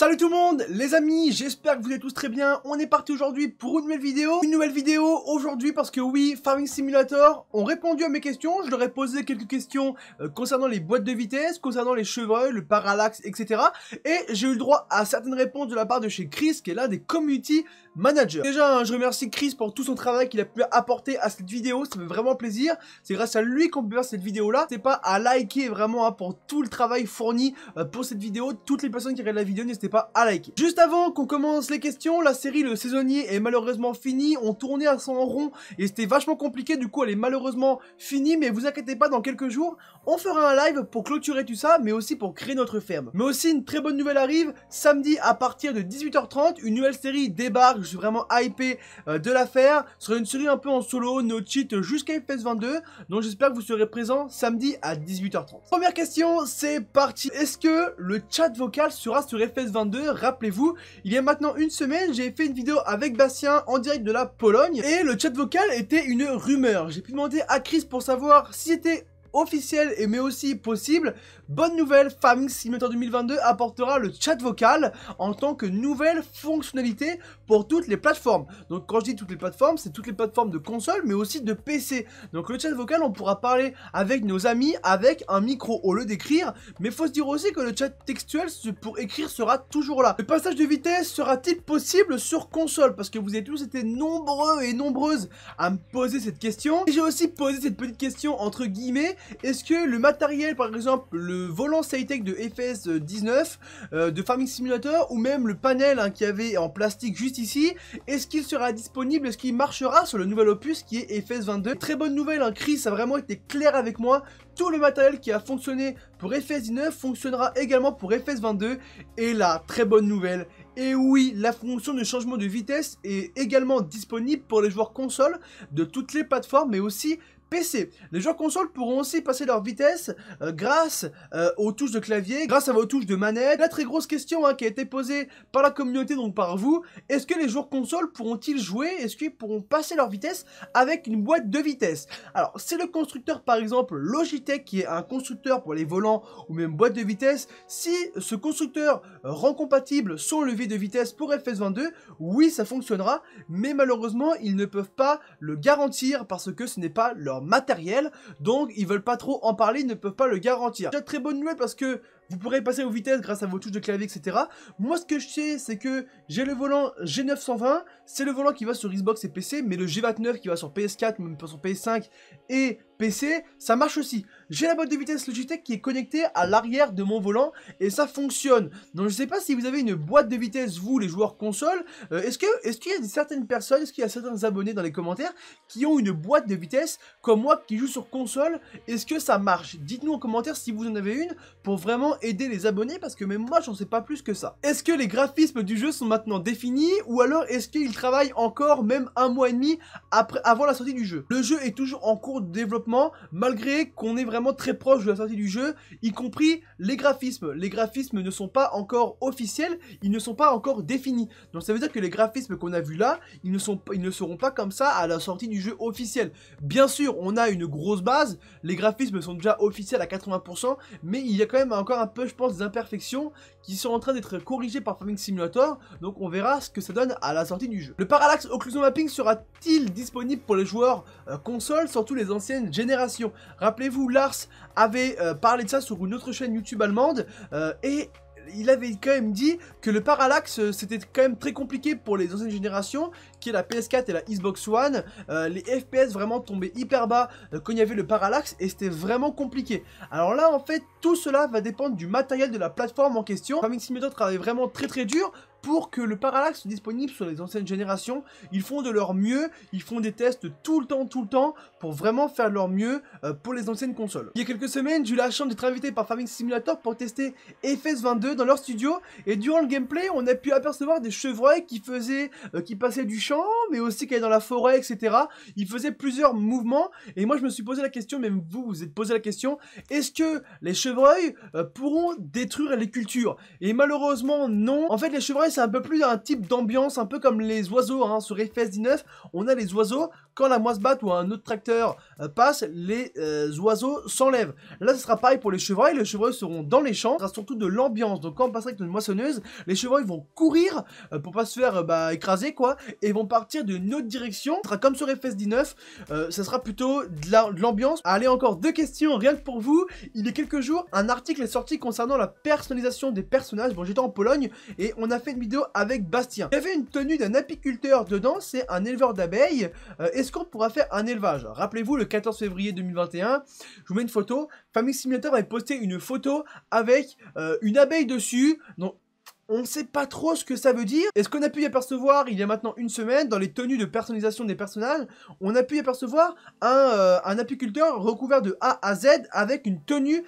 Salut tout le monde les amis, j'espère que vous allez tous très bien. On est parti aujourd'hui pour une nouvelle vidéo. Une nouvelle vidéo aujourd'hui parce que oui, Farming Simulator ont répondu à mes questions. Je leur ai posé quelques questions euh, concernant les boîtes de vitesse, concernant les cheveux, le parallaxe, etc. Et j'ai eu le droit à certaines réponses de la part de chez Chris qui est l'un des community manager. Déjà, hein, je remercie Chris pour tout son travail qu'il a pu apporter à cette vidéo, ça fait vraiment plaisir. C'est grâce à lui qu'on peut faire cette vidéo-là. N'hésitez pas à liker vraiment hein, pour tout le travail fourni euh, pour cette vidéo. Toutes les personnes qui regardent la vidéo, n'hésitez pas à liker. Juste avant qu'on commence les questions, la série Le Saisonnier est malheureusement finie. On tournait à son rond et c'était vachement compliqué. Du coup, elle est malheureusement finie, mais vous inquiétez pas, dans quelques jours, on fera un live pour clôturer tout ça, mais aussi pour créer notre ferme. Mais aussi, une très bonne nouvelle arrive. Samedi, à partir de 18h30, une nouvelle série débarque je suis vraiment hypé euh, de l'affaire. Ce sera une série un peu en solo, no cheat jusqu'à fs 22. Donc j'espère que vous serez présents samedi à 18h30. Première question, c'est parti. Est-ce que le chat vocal sera sur fs 22 Rappelez-vous, il y a maintenant une semaine, j'ai fait une vidéo avec Bastien en direct de la Pologne et le chat vocal était une rumeur. J'ai pu demander à Chris pour savoir si c'était officiel et mais aussi possible. Bonne nouvelle, Farming Simulator 2022 apportera le chat vocal en tant que nouvelle fonctionnalité pour toutes les plateformes. Donc quand je dis toutes les plateformes, c'est toutes les plateformes de console mais aussi de PC. Donc le chat vocal, on pourra parler avec nos amis avec un micro au lieu d'écrire, mais faut se dire aussi que le chat textuel pour écrire sera toujours là. Le passage de vitesse sera-t-il possible sur console Parce que vous avez tous été nombreux et nombreuses à me poser cette question. j'ai aussi posé cette petite question entre guillemets est-ce que le matériel, par exemple, le volant SciTech de FS 19, euh, de Farming Simulator, ou même le panel hein, qui avait en plastique juste ici, est-ce qu'il sera disponible, est-ce qu'il marchera sur le nouvel opus qui est FS 22 Très bonne nouvelle, hein, Chris a vraiment été clair avec moi, tout le matériel qui a fonctionné pour FS 19 fonctionnera également pour FS 22, et là, très bonne nouvelle, et oui, la fonction de changement de vitesse est également disponible pour les joueurs console de toutes les plateformes, mais aussi PC. Les joueurs consoles pourront aussi passer leur vitesse euh, grâce euh, aux touches de clavier, grâce à vos touches de manette. La très grosse question hein, qui a été posée par la communauté, donc par vous, est-ce que les joueurs consoles pourront-ils jouer Est-ce qu'ils pourront passer leur vitesse avec une boîte de vitesse Alors, c'est le constructeur par exemple Logitech qui est un constructeur pour les volants ou même boîte de vitesse. Si ce constructeur euh, rend compatible son levier de vitesse pour FS22, oui, ça fonctionnera, mais malheureusement, ils ne peuvent pas le garantir parce que ce n'est pas leur matériel, donc ils veulent pas trop en parler, ils ne peuvent pas le garantir. Déjà très bonne nouvelle parce que vous pourrez passer aux vitesses grâce à vos touches de clavier, etc. Moi, ce que je sais, c'est que j'ai le volant G920. C'est le volant qui va sur Xbox et PC, mais le G29 qui va sur PS4, même sur PS5 et PC, ça marche aussi. J'ai la boîte de vitesse Logitech qui est connectée à l'arrière de mon volant et ça fonctionne. Donc je ne sais pas si vous avez une boîte de vitesse, vous les joueurs console, euh, est-ce qu'il est y a certaines personnes, est-ce qu'il y a certains abonnés dans les commentaires qui ont une boîte de vitesse comme moi qui joue sur console Est-ce que ça marche Dites-nous en commentaire si vous en avez une pour vraiment aider les abonnés parce que même moi j'en sais pas plus que ça. Est-ce que les graphismes du jeu sont maintenant définis ou alors est-ce qu'ils travaillent encore même un mois et demi après, avant la sortie du jeu Le jeu est toujours en cours de développement malgré qu'on est vraiment très proche de la sortie du jeu, y compris les graphismes. Les graphismes ne sont pas encore officiels, ils ne sont pas encore définis. Donc ça veut dire que les graphismes qu'on a vu là, ils ne, sont, ils ne seront pas comme ça à la sortie du jeu officiel. Bien sûr, on a une grosse base, les graphismes sont déjà officiels à 80%, mais il y a quand même encore un peu, je pense, des imperfections qui sont en train d'être corrigées par Farming Simulator. Donc on verra ce que ça donne à la sortie du jeu. Le Parallax Occlusion Mapping sera-t-il disponible pour les joueurs euh, console, surtout les anciennes générations Rappelez-vous, Lars avait euh, parlé de ça sur une autre chaîne YouTube allemande euh, et il avait quand même dit que le parallaxe, euh, c'était quand même très compliqué pour les anciennes générations, qui est la PS4 et la Xbox One. Euh, les FPS vraiment tombaient hyper bas euh, quand il y avait le parallaxe, et c'était vraiment compliqué. Alors là, en fait, tout cela va dépendre du matériel de la plateforme en question. Farming Simulator travaille vraiment très très dur pour que le parallaxe soit disponible sur les anciennes générations. Ils font de leur mieux, ils font des tests tout le temps, tout le temps, pour vraiment faire leur mieux euh, pour les anciennes consoles. Il y a quelques semaines, j'ai eu la chance d'être invité par Farming Simulator pour tester FS22 dans leur studio, et durant le gameplay, on a pu apercevoir des chevreuils qui faisaient, euh, qui passaient du champ, mais aussi qui allaient dans la forêt, etc. Ils faisaient plusieurs mouvements, et moi je me suis posé la question, même vous, vous êtes posé la question, est-ce que les chevreuils euh, pourront détruire les cultures Et malheureusement, non. En fait, les chevreuils c'est un peu plus un type d'ambiance, un peu comme les oiseaux hein. sur FS19. On a les oiseaux, quand la moisse batte ou un autre tracteur euh, passe, les euh, oiseaux s'enlèvent. Là, ce sera pareil pour les chevreuils. Les chevreuils seront dans les champs. Ce sera surtout de l'ambiance. Donc, quand on passera avec une moissonneuse, les chevreuils vont courir euh, pour pas se faire bah, écraser, quoi, et vont partir d'une autre direction. Ce sera comme sur FS19. Ce sera plutôt de l'ambiance. Allez, encore deux questions, rien que pour vous. Il y a quelques jours, un article est sorti concernant la personnalisation des personnages. Bon, j'étais en Pologne et on a fait vidéo avec Bastien. avait une tenue d'un apiculteur dedans, c'est un éleveur d'abeilles. Euh, est-ce qu'on pourra faire un élevage Rappelez-vous, le 14 février 2021, je vous mets une photo. Family Simulator avait posté une photo avec euh, une abeille dessus. Donc, on ne sait pas trop ce que ça veut dire. est ce qu'on a pu y apercevoir il y a maintenant une semaine, dans les tenues de personnalisation des personnages, on a pu apercevoir euh, un, apiculteur recouvert de A à Z avec une tenue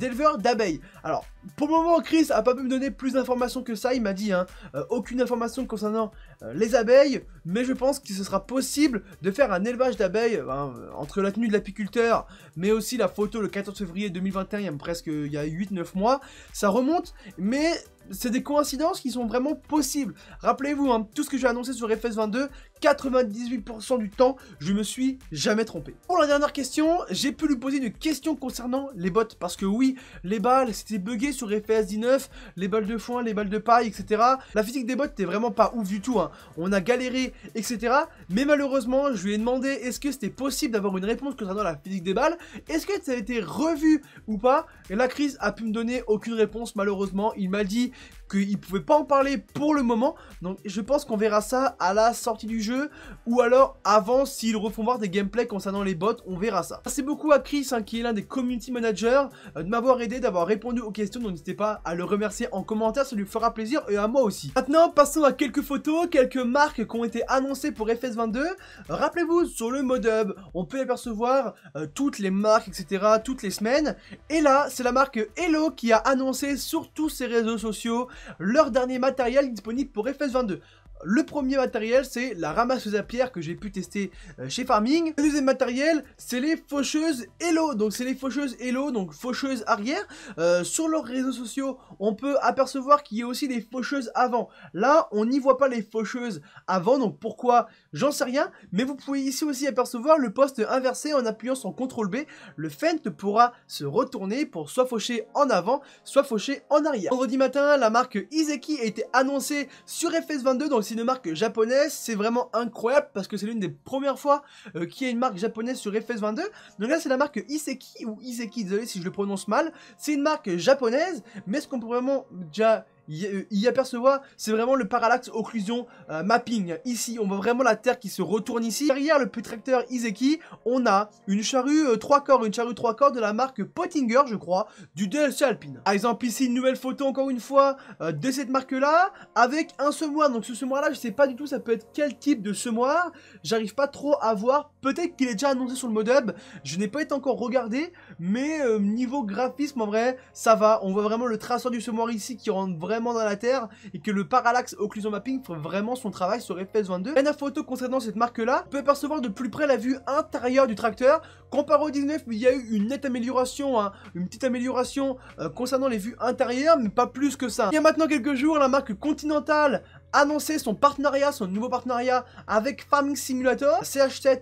d'éleveur d'abeilles. Alors, pour le moment, Chris a pas pu me donner plus d'informations que ça. Il m'a dit hein, euh, aucune information concernant euh, les abeilles, mais je pense que ce sera possible de faire un élevage d'abeilles ben, euh, entre la tenue de l'apiculteur, mais aussi la photo le 14 février 2021, il y a presque il y a 8-9 mois. Ça remonte, mais c'est des coïncidences qui sont vraiment possibles. Rappelez-vous, hein, tout ce que j'ai annoncé sur FS22, 98% du temps, je me suis jamais trompé. Pour la dernière question, j'ai pu lui poser une question concernant les bottes parce que oui, les balles, c'était bugué sur FPS 19, les balles de foin, les balles de paille, etc. La physique des bottes c'était vraiment pas ouf du tout, hein. on a galéré, etc. Mais malheureusement, je lui ai demandé est-ce que c'était possible d'avoir une réponse concernant la physique des balles, est-ce que ça a été revu ou pas, et la crise a pu me donner aucune réponse malheureusement, il m'a dit qu'ils pouvait pas en parler pour le moment. Donc je pense qu'on verra ça à la sortie du jeu ou alors avant s'ils refont voir des gameplays concernant les bots, on verra ça. Merci beaucoup à Chris hein, qui est l'un des community managers euh, de m'avoir aidé, d'avoir répondu aux questions. n'hésitez pas à le remercier en commentaire, ça lui fera plaisir et à moi aussi. Maintenant passons à quelques photos, quelques marques qui ont été annoncées pour FS22. Rappelez-vous sur le hub on peut apercevoir euh, toutes les marques etc. toutes les semaines. Et là c'est la marque Hello qui a annoncé sur tous ses réseaux sociaux leur dernier matériel disponible pour FS22 le premier matériel, c'est la ramasseuse à pierre que j'ai pu tester euh, chez Farming. Le deuxième matériel, c'est les faucheuses Hello. Donc, c'est les faucheuses Hello, donc faucheuses arrière. Euh, sur leurs réseaux sociaux, on peut apercevoir qu'il y a aussi des faucheuses avant. Là, on n'y voit pas les faucheuses avant, donc pourquoi J'en sais rien. Mais vous pouvez ici aussi apercevoir le poste inversé en appuyant sur CTRL B. Le Fent pourra se retourner pour soit faucher en avant, soit faucher en arrière. Vendredi matin, la marque Iseki a été annoncée sur FS22, donc si une marque japonaise, c'est vraiment incroyable parce que c'est l'une des premières fois euh, qu'il y a une marque japonaise sur FS22. Donc là c'est la marque Iseki ou Iseki, désolé si je le prononce mal, c'est une marque japonaise, mais ce qu'on peut vraiment déjà y, y apercevoir, c'est vraiment le parallaxe occlusion euh, mapping. Ici, on voit vraiment la Terre qui se retourne ici. Derrière le petit tracteur Iseki, on a une charrue euh, trois 3 corps, une charrue 3 corps de la marque Pottinger, je crois, du DLC Alpine. Par exemple, ici, une nouvelle photo, encore une fois, euh, de cette marque-là, avec un semoir. Donc, ce semoir-là, je sais pas du tout, ça peut être quel type de semoir. J'arrive pas trop à voir. Peut-être qu'il est déjà annoncé sur le hub Je n'ai pas été encore regardé, mais niveau graphisme, en vrai, ça va. On voit vraiment le traceur du semoir ici qui rentre vraiment dans la terre et que le parallax occlusion mapping pour vraiment son travail sur FS22. La photo concernant cette marque-là, peut percevoir de plus près la vue intérieure du tracteur. Comparé au 19, il y a eu une nette amélioration, hein. une petite amélioration euh, concernant les vues intérieures, mais pas plus que ça. Il y a maintenant quelques jours, la marque Continental annoncé son partenariat, son nouveau partenariat avec Farming Simulator. CH7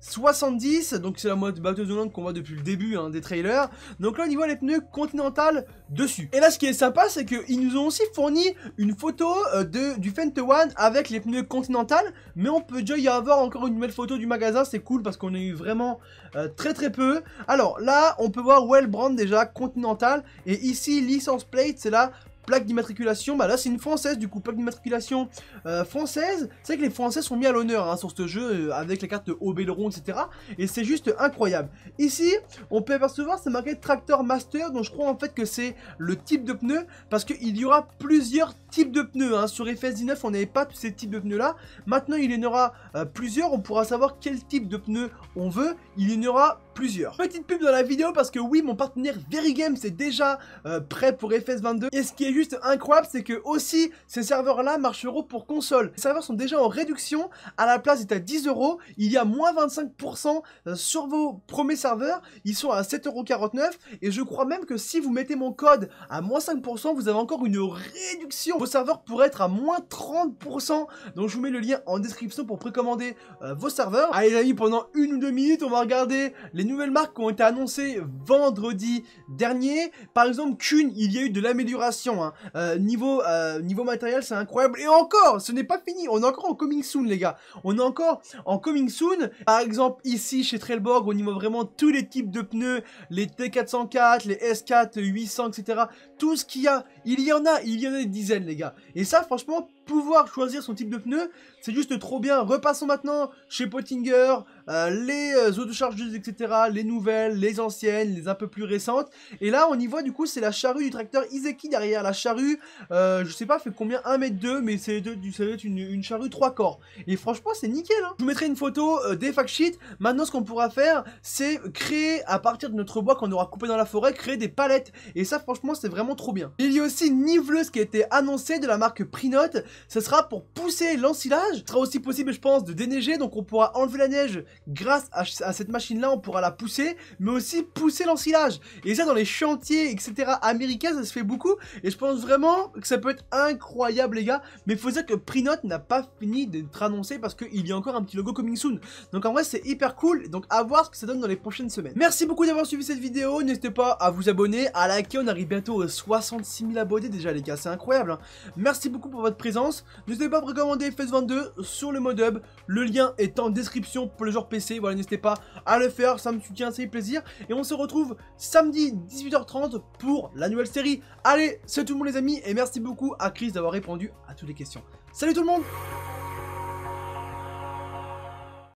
70 Donc c'est la mode Battlezone qu'on voit depuis le début hein, des trailers. Donc là on y voit les pneus Continental dessus. Et là ce qui est sympa c'est qu'ils nous ont aussi fourni une photo euh, de, du fente One avec les pneus Continental. Mais on peut déjà y avoir encore une nouvelle photo du magasin. C'est cool parce qu'on a eu vraiment euh, très très peu. Alors là on peut voir Wellbrand Brand déjà Continental. Et ici license plate c'est là plaque d'immatriculation, bah là c'est une française du coup, plaque d'immatriculation euh, française, c'est que les français sont mis à l'honneur hein, sur ce jeu euh, avec la carte Obéleron etc, et c'est juste incroyable. Ici, on peut apercevoir c'est marqué Tractor Master, donc je crois en fait que c'est le type de pneu, parce qu'il y aura plusieurs types de pneus, hein. sur FS19 on n'avait pas tous ces types de pneus là, maintenant il y en aura euh, plusieurs, on pourra savoir quel type de pneu on veut, il y en aura plusieurs. Petite pub dans la vidéo parce que oui mon partenaire Very game est déjà prêt pour FS22 et ce qui juste incroyable, c'est que aussi ces serveurs-là marcheront pour console. Les serveurs sont déjà en réduction, à la place est à 10 euros, il y a moins 25% euh, sur vos premiers serveurs, ils sont à 7,49€ et je crois même que si vous mettez mon code à moins 5%, vous avez encore une réduction. Vos serveurs pourraient être à moins 30%, donc je vous mets le lien en description pour précommander euh, vos serveurs. Allez les amis, pendant une ou deux minutes, on va regarder les nouvelles marques qui ont été annoncées vendredi dernier. Par exemple, Kune, il y a eu de l'amélioration hein. Hein. Euh, niveau, euh, niveau matériel, c'est incroyable. Et encore, ce n'est pas fini. On est encore en coming soon, les gars. On est encore en coming soon. Par exemple, ici, chez Trailborg, y voit vraiment tous les types de pneus, les T404, les S4, 800, etc. Tout ce qu'il y a, il y en a, il y en a des dizaines, les gars. Et ça, franchement, pouvoir choisir son type de pneu, c'est juste trop bien. Repassons maintenant chez Pottinger, euh, Les les euh, chargeuses etc., les nouvelles, les anciennes, les un peu plus récentes. Et là, on y voit du coup, c'est la charrue du tracteur Izeki derrière. La charrue, euh, je sais pas, fait combien 1m2, mais c'est ça doit être une, charrue 3 corps. Et franchement, c'est nickel. Hein. je vous mettrai une photo des fact sheets. Maintenant, ce qu'on pourra faire, c'est créer à partir de notre bois qu'on aura coupé dans la forêt, créer des palettes. Et ça, franchement, c'est vraiment trop bien. Il y a aussi niveleuse qui a été annoncée de la marque Prinote ça sera pour pousser l'ensilage. Ce sera aussi possible, je pense, de déneiger, donc on pourra enlever la neige grâce à, cette machine-là, on pourra la pousser, mais aussi pousser l'ensilage. Et ça, dans les chantiers, etc. américains, ça se fait beaucoup, et je pense vraiment que ça peut être incroyable, les gars. Mais faut dire que Prinote n'a pas fini d'être annoncé parce qu'il y a encore un petit logo coming soon. Donc en vrai, c'est hyper cool, donc à voir ce que ça donne dans les prochaines semaines. Merci beaucoup d'avoir suivi cette vidéo, n'hésitez pas à vous abonner, à liker, on arrive bientôt aux 66 000 abonnés déjà, les gars, c'est incroyable. Hein. Merci beaucoup pour votre présence N'hésitez pas à recommander FS22 sur le hub Le lien est en description pour le genre PC. Voilà, n'hésitez pas à le faire. Ça me soutient, c'est plaisir. Et on se retrouve samedi 18h30 pour la nouvelle série. Allez, c'est tout le monde les amis. Et merci beaucoup à Chris d'avoir répondu à toutes les questions. Salut tout le monde